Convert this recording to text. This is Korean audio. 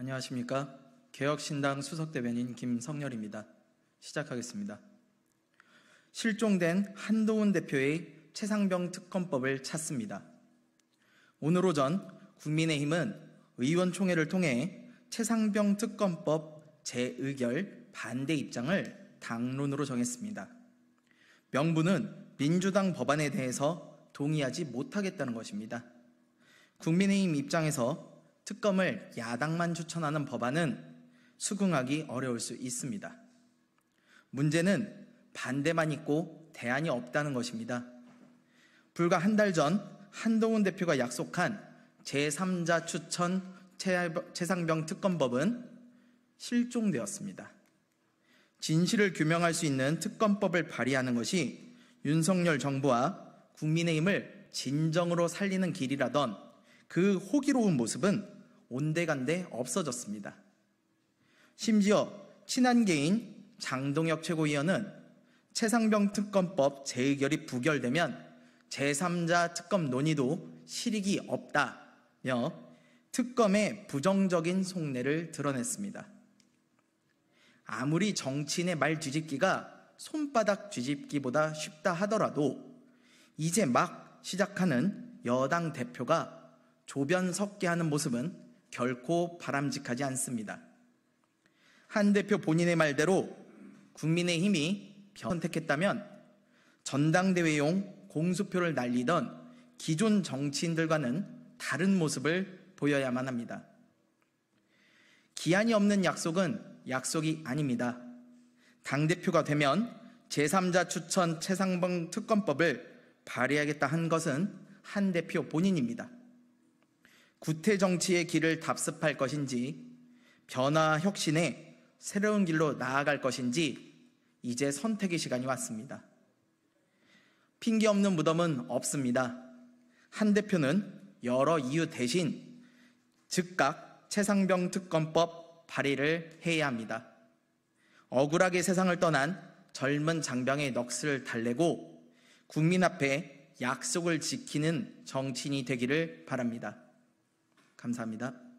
안녕하십니까. 개혁신당 수석대변인 김성렬입니다. 시작하겠습니다. 실종된 한도훈 대표의 최상병 특검법을 찾습니다. 오늘 오전 국민의힘은 의원총회를 통해 최상병 특검법 재의결 반대 입장을 당론으로 정했습니다. 명분은 민주당 법안에 대해서 동의하지 못하겠다는 것입니다. 국민의힘 입장에서 특검을 야당만 추천하는 법안은 수긍하기 어려울 수 있습니다. 문제는 반대만 있고 대안이 없다는 것입니다. 불과 한 달 전 한동훈 대표가 약속한 제3자 추천 최상병 특검법은 실종되었습니다. 진실을 규명할 수 있는 특검법을 발의하는 것이 윤석열 정부와 국민의힘을 진정으로 살리는 길이라던 그 호기로운 모습은 온데간데 없어졌습니다. 심지어 친한계인 장동혁 최고위원은 최상병 특검법 재의결이 부결되면 제3자 특검 논의도 실익이 없다며 특검의 부정적인 속내를 드러냈습니다. 아무리 정치인의 말 뒤집기가 손바닥 뒤집기보다 쉽다 하더라도 이제 막 시작하는 여당 대표가 조변 섞게 하는 모습은 결코 바람직하지 않습니다. 한 대표 본인의 말대로 국민의힘이 선택했다면 전당대회용 공수표를 날리던 기존 정치인들과는 다른 모습을 보여야만 합니다. 기한이 없는 약속은 약속이 아닙니다. 당대표가 되면 제3자 추천 최상봉 특검법을 발의하겠다 한 것은 한 대표 본인입니다. 구태 정치의 길을 답습할 것인지 변화 혁신의 새로운 길로 나아갈 것인지 이제 선택의 시간이 왔습니다. 핑계 없는 무덤은 없습니다. 한 대표는 여러 이유 대신 즉각 최상병 특검법 발의를 해야 합니다. 억울하게 세상을 떠난 젊은 장병의 넋을 달래고 국민 앞에 약속을 지키는 정치인이 되기를 바랍니다. 감사합니다.